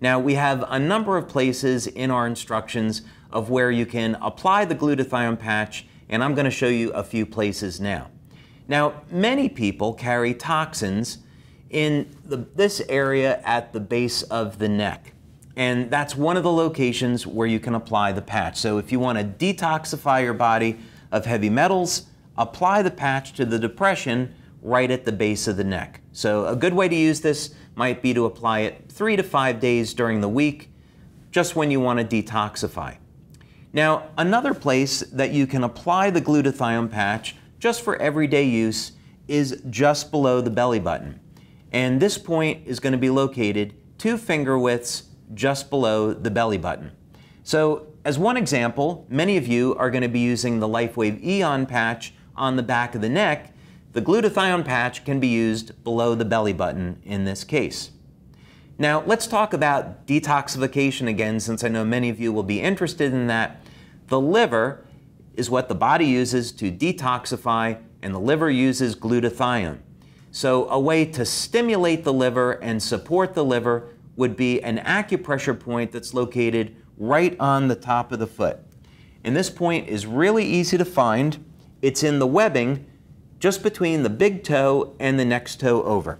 Now, we have a number of places in our instructions of where you can apply the glutathione patch, and I'm going to show you a few places now. Now, many people carry toxins in the, this area at the base of the neck. And that's one of the locations where you can apply the patch. So if you want to detoxify your body of heavy metals, apply the patch to the depression right at the base of the neck. So a good way to use this might be to apply it three to five days during the week, just when you want to detoxify. Now, another place that you can apply the glutathione patch just for everyday use is just below the belly button. And this point is going to be located two finger widths just below the belly button. So as one example, many of you are going to be using the LifeWave Eon patch on the back of the neck the glutathione patch can be used below the belly button in this case. Now, let's talk about detoxification again, since I know many of you will be interested in that. The liver is what the body uses to detoxify, and the liver uses glutathione. So, a way to stimulate the liver and support the liver would be an acupressure point that's located right on the top of the foot. And this point is really easy to find. It's in the webbing, just between the big toe and the next toe over.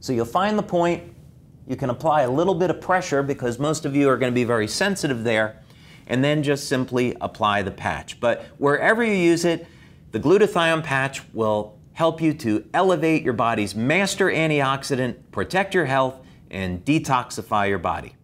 So you'll find the point, you can apply a little bit of pressure because most of you are going to be very sensitive there, and then just simply apply the patch. But wherever you use it, the glutathione patch will help you to elevate your body's master antioxidant, protect your health, and detoxify your body.